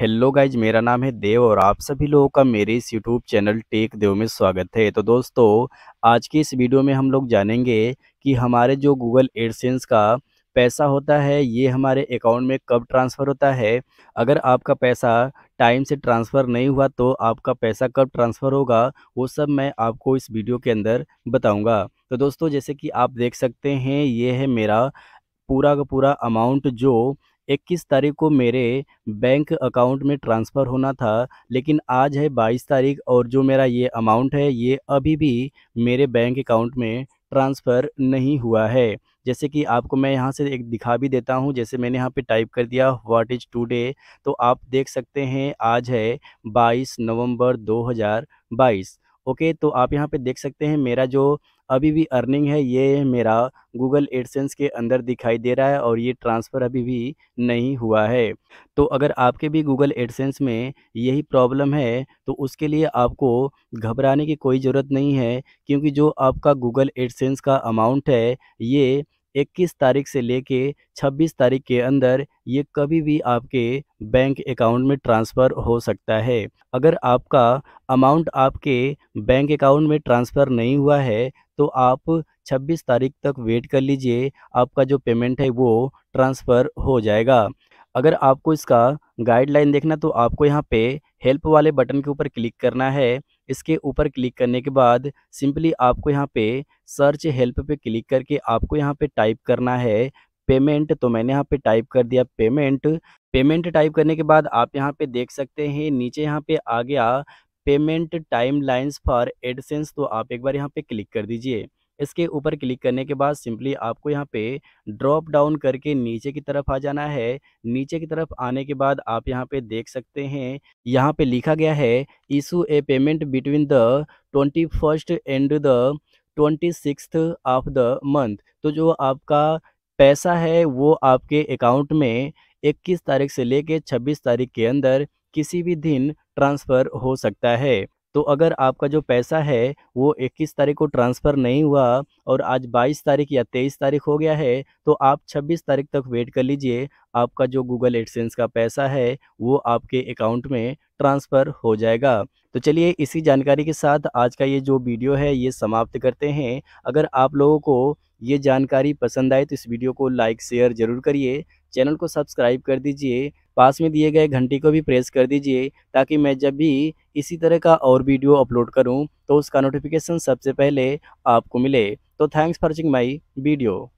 hello guys मेरा नाम है देव और आप सभी लोगों का मेरे इस यूट्यूब चैनल टेक देव में स्वागत है तो दोस्तों आज की इस वीडियो में हम लोग जानेंगे कि हमारे जो गूगल एडसेंस का पैसा होता है ये हमारे अकाउंट में कब ट्रांसफ़र होता है अगर आपका पैसा टाइम से ट्रांसफ़र नहीं हुआ तो आपका पैसा कब ट्रांसफ़र होगा वो सब मैं आपको इस वीडियो के अंदर बताऊँगा तो दोस्तों जैसे कि आप देख सकते हैं ये है मेरा पूरा का पूरा अमाउंट जो इक्कीस तारीख को मेरे बैंक अकाउंट में ट्रांसफ़र होना था लेकिन आज है बाईस तारीख और जो मेरा ये अमाउंट है ये अभी भी मेरे बैंक अकाउंट में ट्रांसफ़र नहीं हुआ है जैसे कि आपको मैं यहाँ से एक दिखा भी देता हूँ जैसे मैंने यहाँ पे टाइप कर दिया व्हाट इज़ टुडे तो आप देख सकते हैं आज है 22 नवंबर 2022 ओके तो आप यहाँ पे देख सकते हैं मेरा जो अभी भी अर्निंग है ये मेरा गूगल एडसेंस के अंदर दिखाई दे रहा है और ये ट्रांसफ़र अभी भी नहीं हुआ है तो अगर आपके भी गूगल एडसेंस में यही प्रॉब्लम है तो उसके लिए आपको घबराने की कोई ज़रूरत नहीं है क्योंकि जो आपका गूगल एडसेंस का अमाउंट है ये 21 तारीख से लेके 26 तारीख के अंदर ये कभी भी आपके बैंक अकाउंट में ट्रांसफ़र हो सकता है अगर आपका अमाउंट आपके बैंक अकाउंट में ट्रांसफ़र नहीं हुआ है तो आप 26 तारीख तक वेट कर लीजिए आपका जो पेमेंट है वो ट्रांसफ़र हो जाएगा अगर आपको इसका गाइडलाइन देखना तो आपको यहाँ पे हेल्प वाले बटन के ऊपर क्लिक करना है इसके ऊपर क्लिक करने के बाद सिंपली आपको यहाँ पे सर्च हेल्प पे क्लिक करके आपको यहाँ पे टाइप करना है पेमेंट तो मैंने यहाँ पे टाइप कर दिया पेमेंट पेमेंट टाइप करने के बाद आप यहाँ पे देख सकते हैं नीचे यहाँ पे आ गया payment timelines for AdSense तो आप एक बार यहाँ पे क्लिक कर दीजिए इसके ऊपर क्लिक करने के बाद सिंपली आपको यहाँ पे ड्रॉप डाउन करके नीचे की तरफ आ जाना है नीचे की तरफ आने के बाद आप यहाँ पे देख सकते हैं यहाँ पे लिखा गया है issue a payment between the twenty first and the twenty six of the month तो जो आपका पैसा है वो आपके अकाउंट में 21 तारीख से लेके 26 तारीख के अंदर किसी भी दिन ट्रांसफ़र हो सकता है तो अगर आपका जो पैसा है वो 21 तारीख को ट्रांसफ़र नहीं हुआ और आज 22 तारीख या 23 तारीख हो गया है तो आप 26 तारीख तक वेट कर लीजिए आपका जो गूगल एडसेंस का पैसा है वो आपके अकाउंट में ट्रांसफ़र हो जाएगा तो चलिए इसी जानकारी के साथ आज का ये जो वीडियो है ये समाप्त करते हैं अगर आप लोगों को ये जानकारी पसंद आए तो इस वीडियो को लाइक शेयर ज़रूर करिए चैनल को सब्सक्राइब कर दीजिए पास में दिए गए घंटी को भी प्रेस कर दीजिए ताकि मैं जब भी इसी तरह का और वीडियो अपलोड करूं तो उसका नोटिफिकेशन सबसे पहले आपको मिले तो thanks for watching my video